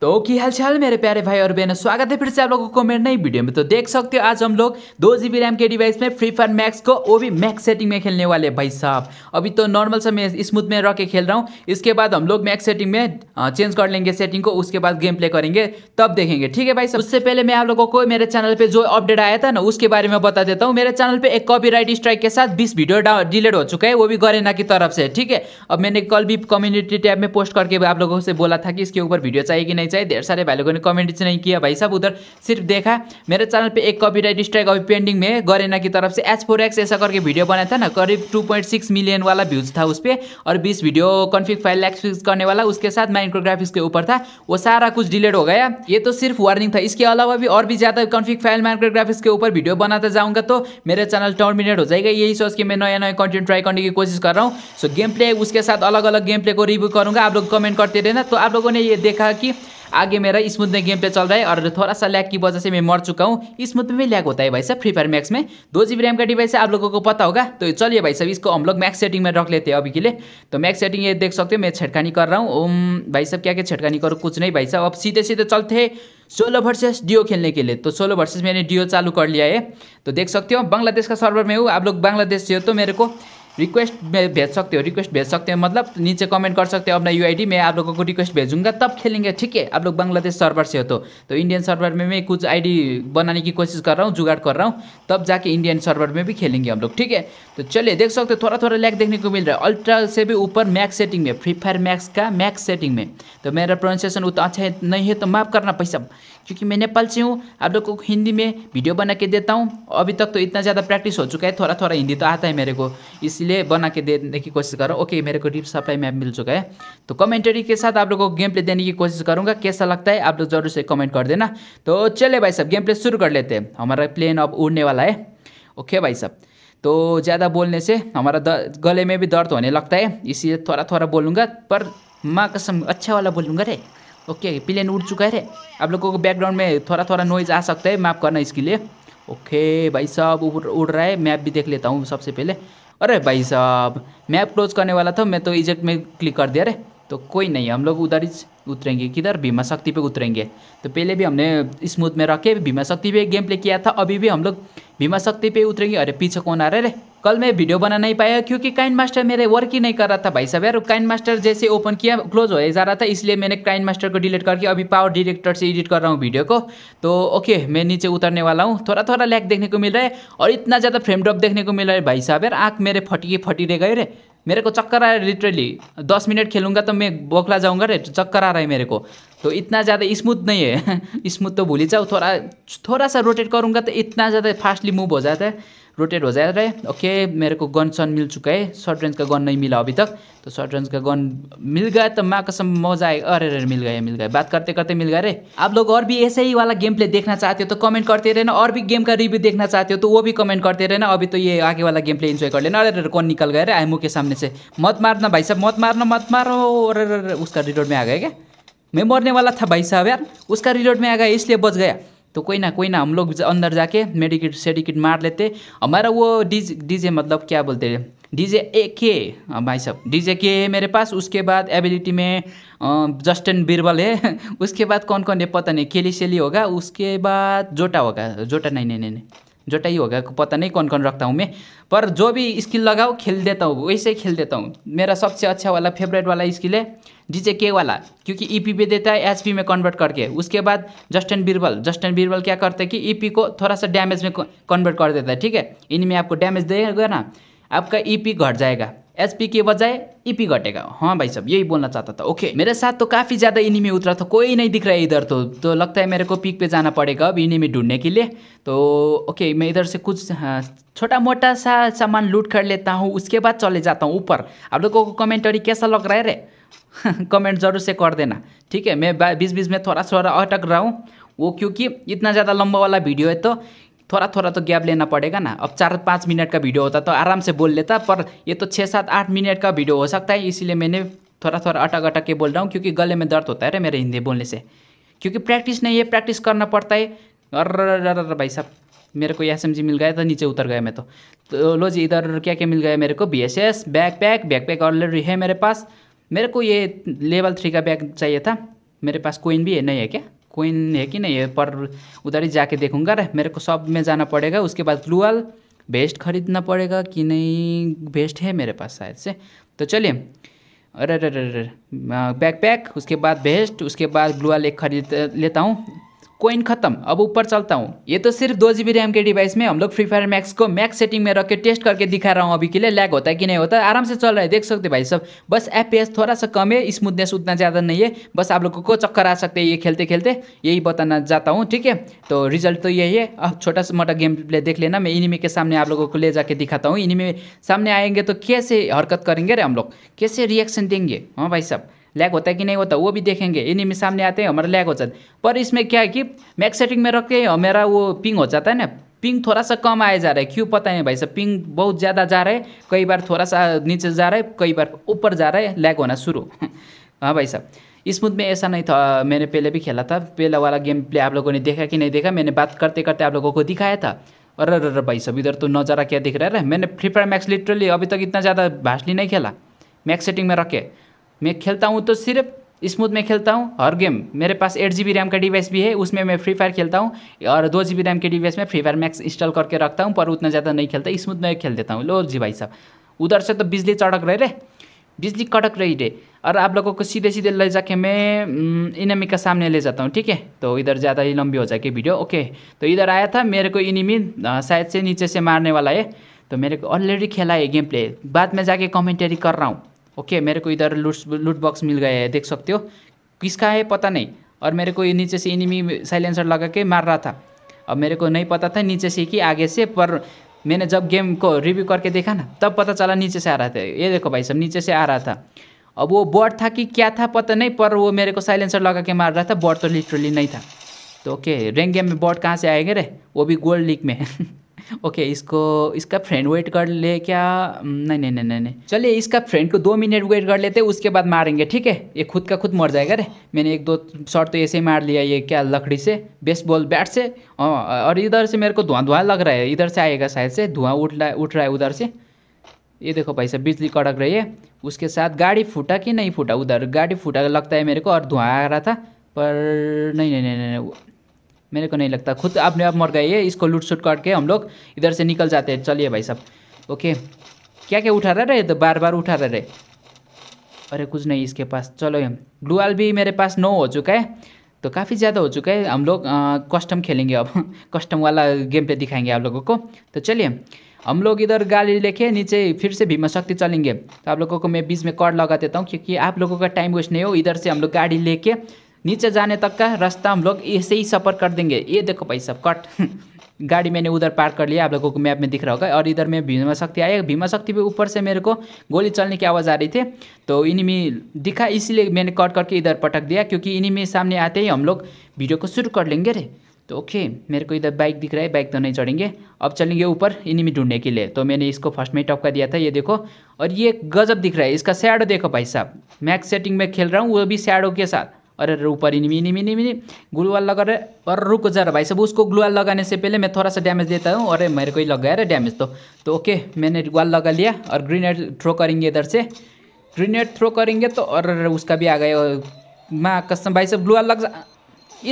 तो की हाल चाल मेरे प्यारे भाई और बहनों स्वागत है फिर से आप लोगों को मेरे नई वीडियो में तो देख सकते हो आज हम लोग दो जी बी रैम के डिवाइस में फ्री फायर मैक्स को वो भी मैक्स सेटिंग में खेलने वाले भाई साहब अभी तो नॉर्मल से मैं स्मूथ में रह के खेल रहा हूँ इसके बाद हम लोग मैक्स सेटिंग में चेंज कर लेंगे सेटिंग को उसके बाद गेम प्ले करेंगे तब देखेंगे ठीक है भाई साहब उससे पहले मैं आप लोगों को मेरे चैनल पर जो अपडेट आया था ना उसके बारे में बता देता हूँ मेरे चैनल पर एक कॉपी राइट स्ट्राइक के साथ बीस वीडियो डिलीट हो चुका है वो भी गरेना की तरफ से ठीक है अब मैंने कल भी कम्युनिटी टैब में पोस्ट करके आप लोगों से बोला था कि इसके ऊपर वीडियो चाहिए कि नहीं चाहिए ढेर सारे भाई लोगों ने कमेंट नहीं किया भाई साहब उधर सिर्फ देखा मेरे चैनल पे एक कॉपीराइट स्ट्राइक अभी पेंडिंग में गरेना की तरफ से एच फोर एक्स ऐसा करके वीडियो बनाया था ना करीब टू पॉइंट सिक्स मिलियन वाला व्यूज था उस पर और बीस वीडियो कॉन्फिक फाइल एक्सफिक्स करने वाला उसके साथ माइक्रोग्राफिक्स के ऊपर था वो सारा कुछ डिलीट हो गया ये तो सिर्फ वार्निंग था इसके अलावा भी और भी ज़्यादा कॉन्फिक फाइल माइक्रोग्राफिक्स के ऊपर वीडियो बनाता जाऊँगा तो मेरा चैनल टर्मिनेट हो जाएगा यही सोच के मैं नया नया कंटेंट ट्राई करने की कोशिश कर रहा हूँ सो गेम प्ले उसके साथ अलग अलग गेम प्ले को रिव्यू करूँगा आप लोग कमेंट करते रहे तो आप लोगों ने ये देखा कि आगे मेरा स्मूथ में गेम पे चल रहा है और थोड़ा सा लैग की वजह से मैं मर चुका हूँ स्मूथ में में लैग होता है भाई साहब फ्री फायर मैक्स में दो जी बी रैम का डिवाइस है आप लोगों को पता होगा तो चलिए भाई साहब इसको हम लोग मैक्स सेटिंग में रख लेते हैं अभी के लिए तो मैक्स सेटिंग ये देख सकते हो मैं छटकानी कर रहा हूँ ओम भाई साहब क्या क्या छटकानी करो कुछ नहीं भाई साहब अब सीधे सीधे चलते सोलो वर्सेस डिओ खेलने के लिए तो सोलो वर्सेस मैंने डिओ चालू कर लिया है तो देख सकते हो बांग्लादेश का सर्वर में हूँ आप लोग बांग्लादेश से हो तो मेरे को रिक्वेस्ट में भेज सकते हो रिक्वेस्ट भेज सकते हो मतलब नीचे कमेंट कर सकते हो अपना यू में आप लोगों को रिक्वेस्ट भेजूंगा तब खेलेंगे ठीक है आप लोग बांग्लादेश सर्वर से हो तो तो इंडियन सर्वर में मैं कुछ आईडी बनाने की कोशिश कर रहा हूँ जुगाड़ कर रहा हूँ तब जाके इंडियन सर्वर में भी खेलेंगे हम लोग ठीक है तो चलिए देख सकते हो थोड़ा थोड़ा लैक देखने को मिल रहा है अल्ट्रा से भी ऊपर मैक्स सेटिंग में फ्री फायर मैक्स का मैक्स सेटिंग में तो मेरा प्रोनाउंसिएशन उतना अच्छा है नहीं है तो माफ़ करना पैसा क्योंकि मैं नेपाल से हूँ आप लोग को हिंदी में वीडियो बना के देता हूँ अभी तक तो इतना ज़्यादा प्रैक्टिस हो चुका है थोड़ा थोड़ा हिंदी तो आता है मेरे को इस किसी बना के देने की कोशिश कर रहा हूँ ओके मेरे को रिप सप्लाई मैप मिल चुका है तो कमेंटरी के साथ आप लोगों को गेम प्ले देने की कोशिश करूँगा कैसा लगता है आप लोग जरूर से कमेंट कर देना तो चले भाई साहब गेम प्ले शुरू कर लेते हैं हमारा प्लेन अब उड़ने वाला है ओके भाई साहब तो ज़्यादा बोलने से हमारा गले में भी दर्द होने लगता है इसीलिए थोड़ा थोड़ा बोलूँगा पर माँ कसम अच्छा वाला बोलूँगा रे ओके प्लेन उड़ चुका है रे आप लोगों को बैकग्राउंड में थोड़ा थोड़ा नॉइज आ सकता है माफ़ करना इसके लिए ओके भाई साहब उड़ रहा है मैप भी देख लेता हूँ सबसे पहले अरे भाई साहब मैप क्लोज करने वाला था मैं तो इजेक्ट में क्लिक कर दिया अरे तो कोई नहीं हम लोग उधर ही उतरेंगे किधर भीमा शक्ति पे उतरेंगे तो पहले भी हमने स्मूथ में रख के भीमा शक्ति पे गेम प्ले किया था अभी भी हम लोग भीमा शक्ति पे उतरेंगे अरे पीछे कौन आ रहा है कल मैं वीडियो बना नहीं पाया क्योंकि काइन मास्टर मेरे वर्क ही नहीं कर रहा था भाई साहब यार काइन मास्टर जैसे ओपन किया क्लोज हो जा रहा था इसलिए मैंने काइन मास्टर को डिलीट करके अभी पावर डिरेक्टर से एडिट कर रहा हूँ वीडियो को तो ओके मैं नीचे उतरने वाला हूँ थोड़ा थोड़ा लैग देखने को मिल रहा है और इतना ज़्यादा फ्रेम ड्रॉप देखने को मिल रहा है भाई साहब यार आँख मेरे फटी फटी रह गए रे मेरे को चक्कर आ रहा है लिटरली दस मिनट खेलूंगा तो मैं बौखला जाऊँगा रे तो चक्कर आ रहा है मेरे को तो इतना ज़्यादा स्मूथ नहीं है स्मूथ तो भूल ही जाओ थोड़ा थोड़ा सा रोटेट करूंगा तो इतना ज़्यादा फास्टली मूव हो जाता है रोटेट हो जा रहा है ओके मेरे को गन सन मिल चुका है शॉर्ट रेंज का गन नहीं मिला अभी तक तो शॉर्ट रेंज का गन मिल गया तो माँ कसम मजा आए अरे अरे मिल गया मिल गया बात करते करते मिल गया रे आप लोग और भी ऐसे ही वाला गेम प्ले देखना चाहते हो तो कमेंट करते रहना और भी गेम का रिव्यू देखना चाहते हो तो वो भी कमेंट करते रहना अभी तो ये आगे वाला गेम प्ले इन्जॉय कर लेना अरे अरे कौन निकल गया रे आईमू के सामने से मत मारना भाई साहब मत मारना मत मारो अरे उसका रिलोड में आ गया क्या मैं मरने वाला था भाई साहब यार उसका रिलोड में आ गया इसलिए बच गया तो कोई ना कोई ना हम लोग अंदर जाके मेडिकेट सेडिकेट मार लेते हमारा वो डीजे डीजे मतलब क्या बोलते हैं डीजे ए के भाई साहब डीजे के है मेरे पास उसके बाद एबिलिटी में जस्टिन बिरबल है उसके बाद कौन कौन है पता नहीं केली शेली होगा उसके बाद जोटा होगा जोटा नहीं नहीं नहीं, जोटा ही होगा पता नहीं कौन कौन रखता हूँ मैं पर जो भी स्किल लगाओ खेल देता हूँ वैसे ही खेल देता हूँ मेरा सबसे अच्छा वाला फेवरेट वाला स्किल है डीजे के वाला क्योंकि ईपी e पे देता है एचपी में कन्वर्ट करके उसके बाद जस्टन बीरबल जस्टन बीरबल क्या करते हैं कि ईपी e को थोड़ा सा डैमेज में कन्वर्ट कर देता है ठीक है इनमें आपको डैमेज देगा ना आपका ईपी e घट जाएगा एचपी के बजाय ईपी घटेगा हाँ भाई साहब यही बोलना चाहता था ओके मेरे साथ तो काफ़ी ज़्यादा में उतरा था कोई नहीं दिख रहा है इधर तो तो लगता है मेरे को पीक पे जाना पड़ेगा अब में ढूंढने के लिए तो ओके मैं इधर से कुछ हाँ, छोटा मोटा सा सामान लूट कर लेता हूँ उसके बाद चले जाता हूँ ऊपर आप लोगों को कमेंटरी कैसा लग रहा है रे कमेंट ज़रूर से कर देना ठीक है मैं बीच बीच में थोड़ा थोड़ा अटक रहा हूँ वो क्योंकि इतना ज़्यादा लंबा वाला वीडियो है तो थोड़ा थोड़ा तो गैप लेना पड़ेगा ना अब चार पाँच मिनट का वीडियो होता तो आराम से बोल लेता पर ये तो छः सात आठ मिनट का वीडियो हो सकता है इसीलिए मैंने थोड़ा थोड़ा अटक अटक के बोल रहा हूँ क्योंकि गले में दर्द होता है रे मेरे हिंदी बोलने से क्योंकि प्रैक्टिस नहीं है प्रैक्टिस करना पड़ता है अर भाई साहब मेरे को एस एम जी मिल गया तो नीचे उतर गया मैं तो, तो लो जी इधर क्या क्या मिल गया मेरे को B S S bag pack bag pack already है मेरे पास मेरे को ये लेवल थ्री का बैग चाहिए था मेरे पास कोइन भी है नहीं है क्या कोइन है कि नहीं है पर उधर ही जाके देखूंगा अरे मेरे को सब में जाना पड़ेगा उसके बाद ग्लूअल बेस्ट खरीदना पड़ेगा कि नहीं बेस्ट है मेरे पास शायद से तो चलिए अरे अरे अरे बैक पैक उसके बाद बेस्ट उसके बाद ग्लूअल एक खरीद लेता हूँ कोइन खत्म अब ऊपर चलता हूँ ये तो सिर्फ दो जीबी रैम के डिवाइस में हम लोग फ्री फायर मैक्स को मैक्स सेटिंग में रख के टेस्ट करके दिखा रहा हूँ अभी के लिए लैग होता है कि नहीं होता आराम से चल रहा है देख सकते भाई सब बस एफ थोड़ा सा कम है स्मूथनेस उतना ज़्यादा नहीं है बस आप लोगों को चक्कर आ सकते हैं ये खेलते खेलते यही बताना चाहता हूँ ठीक है तो रिजल्ट तो यही है अब छोटा सा मोटा गेम प्ले देख लेना मैं इन्हीं के सामने आप लोगों को ले जाके दिखाता हूँ इन्हीं में सामने आएंगे तो कैसे हरकत करेंगे रे हम लोग कैसे रिएक्शन देंगे हाँ भाई साहब लैग होता है कि नहीं होता वो भी देखेंगे इन्हीं में सामने आते हैं हमारा लैग हो जाता है पर इसमें क्या है कि मैक सेटिंग में रख के मेरा वो पिंग हो जाता है ना पिंग थोड़ा सा कम आया जा रहा है क्यों पता नहीं भाई साहब पिंग बहुत ज़्यादा जा रहा है कई बार थोड़ा सा नीचे जा रहा है कई बार ऊपर जा रहा है लैग होना शुरू हाँ भाई साहब स्मूथ में ऐसा नहीं था मैंने पहले भी खेला था पहला वाला गेम प्ले आप लोगों ने देखा कि नहीं देखा मैंने बात करते करते आप लोगों को दिखाया था अरे अरे भाई सब इधर तो नज़ारा क्या दिख रहा है मैंने फ्री फायर मैक्स लिटरली अभी तक इतना ज़्यादा भाषली नहीं खेला मैक्स सेटिंग में रखे मैं खेलता हूँ तो सिर्फ स्मूथ में खेलता हूँ हर गेम मेरे पास एट जी रैम का डिवाइस भी है उसमें मैं फ्री फायर खेलता हूँ और दो जी रैम के डिवाइस में फ्री फायर मैक्स इंस्टॉल करके रखता हूँ पर उतना ज़्यादा नहीं खेलता स्मूथ में खेल देता हूँ लो जी भाई साहब उधर से तो बिजली चढ़क रहे रे बिजली कड़क रही रे और आप लोगों को सीधे सीधे ले जाके मैं इनमी का सामने ले जाता हूँ ठीक है तो इधर ज़्यादा ही लंबी हो जाएगी वीडियो ओके तो इधर आया था मेरे को इनमी शायद से नीचे से मारने वाला है तो मेरे को ऑलरेडी खेला है गेम प्ले बाद में जाके कमेंटरी कर रहा हूँ ओके मेरे को इधर लूट लूट बॉक्स मिल गया है देख सकते हो किसका है पता नहीं और मेरे को नीचे से इनिमी साइलेंसर लगा के मार रहा था अब मेरे को नहीं पता था नीचे से कि आगे से पर मैंने जब गेम को रिव्यू करके देखा ना तब पता चला नीचे से आ रहा था ये देखो भाई साहब नीचे से आ रहा था अब वो बॉट था कि क्या था पता नहीं पर वो मेरे को साइलेंसर लगा के मार रहा था बॉट तो लिटरली नहीं था तो ओके रैंक गेम में बॉट कहाँ से आएंगे रे वो भी गोल्ड लीग में ओके इसको इसका फ्रेंड वेट कर ले क्या hmm, नहीं नहीं नहीं नहीं चलिए इसका फ्रेंड को दो मिनट वेट कर लेते उसके बाद मारेंगे ठीक है ये खुद का खुद मर जाएगा रे मैंने एक दो शॉट तो ऐसे ही मार लिया ये क्या लकड़ी से बेस्ट बॉल बैट से और इधर से मेरे को धुआं धुआं लग रहा है इधर से आएगा शायद से धुआं उठ रहा उठ रहा है उधर से ये देखो भाई साहब बिजली कड़क रही है उसके साथ गाड़ी फूटा कि नहीं फूटा उधर गाड़ी फूटा लगता है मेरे को और धुआँ आ रहा था पर नहीं नहीं नहीं नहीं मेरे को नहीं लगता खुद अपने आप मर गए ये इसको लूट शूट करके हम लोग इधर से निकल जाते हैं चलिए भाई साहब ओके क्या क्या उठा रहे तो बार बार उठा रहे अरे कुछ नहीं इसके पास चलो ग्लूअल भी मेरे पास नो हो चुका है तो काफ़ी ज़्यादा हो चुका है हम लोग कस्टम खेलेंगे अब कस्टम वाला गेम पे दिखाएंगे आप लोगों को तो चलिए हम लोग इधर गाड़ी लेके नीचे फिर से भीमा शक्ति चलेंगे तो आप लोगों को मैं बीच में कॉर्ड लगा देता हूँ क्योंकि आप लोगों का टाइम वेस्ट नहीं हो इधर से हम लोग गाड़ी लेके नीचे जाने तक का रास्ता हम लोग ऐसे ही सफ़र कर देंगे ये देखो भाई सब कट गाड़ी मैंने उधर पार कर लिया आप लोगों को मैप में दिख रहा होगा और इधर में भीमा शक्ति आया भीमा शक्ति भी ऊपर से मेरे को गोली चलने की आवाज़ आ रही थी तो इन्हीं में दिखा इसीलिए मैंने कट करके इधर पटक दिया क्योंकि इन्हीं में सामने आते ही हम लोग वीडियो को शुरू कर लेंगे रे तो ओके मेरे को इधर बाइक दिख रहा है बाइक तो नहीं चढ़ेंगे अब चलेंगे ऊपर इन्हीं में ढूंढने के लिए तो मैंने इसको फर्स्ट में टॉप का दिया था ये देखो और ये गजब दिख रहा है इसका सैडो देखो भाई साहब मैक्स सेटिंग में खेल रहा हूँ वो भी सैडो के साथ अरे ऊपर मिनी मिनी मिनी ग्लूअल लगा रहे और रुक जा रहा भाई सब उसको ग्लूअल लगाने से पहले मैं थोड़ा सा डैमेज देता हूँ अरे मेरे को ही लग गया अरे डैमेज तो तो ओके मैंने ग्वाल लगा लिया और ग्रीनेड थ्रो करेंगे इधर से ग्रीनेड थ्रो करेंगे तो और उसका भी आ गया माँ कस्टम भाई सब ग्लूअल लग जा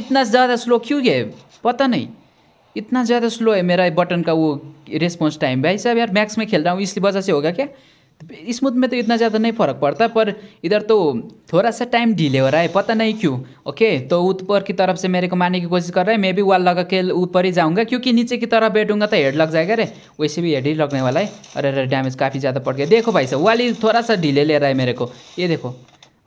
इतना ज़्यादा स्लो क्यों गए पता नहीं इतना ज़्यादा स्लो है मेरा बटन का वो रिस्पॉन्स टाइम भाई साहब यार मैक्स में खेल रहा हूँ इसलिए वजह से होगा क्या स्मूथ में तो इतना ज़्यादा नहीं फ़र्क पड़ता पर इधर तो थोड़ा सा टाइम डिले हो रहा है पता नहीं क्यों ओके तो ऊपर की तरफ से मेरे को मारने की कोशिश कर रहा है मैं भी वाल लगा के ऊपर ही जाऊँगा क्योंकि नीचे की तरफ बैठूंगा तो हेड लग जाएगा रे वैसे भी हेड ही लगने वाला है अरे अरे डैमेज काफ़ी ज़्यादा पड़ गया देखो भाई साहब वाली थोड़ा सा ढीले ले रहा है मेरे को ये देखो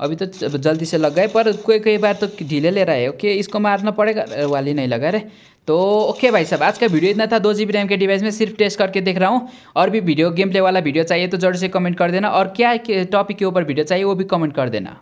अभी तो जल्दी से लग गए पर कोई कई बार तो ढीले ले रहा है ओके इसको मारना पड़ेगा वाली नहीं लगा अरे तो ओके भाई साहब आज का वीडियो इतना था दो जी रैम के डिवाइस में सिर्फ टेस्ट करके देख रहा हूँ और भी वीडियो गेम प्ले वाला वीडियो चाहिए तो जरूर से कमेंट कर देना और क्या टॉपिक के ऊपर वीडियो चाहिए वो भी कमेंट कर देना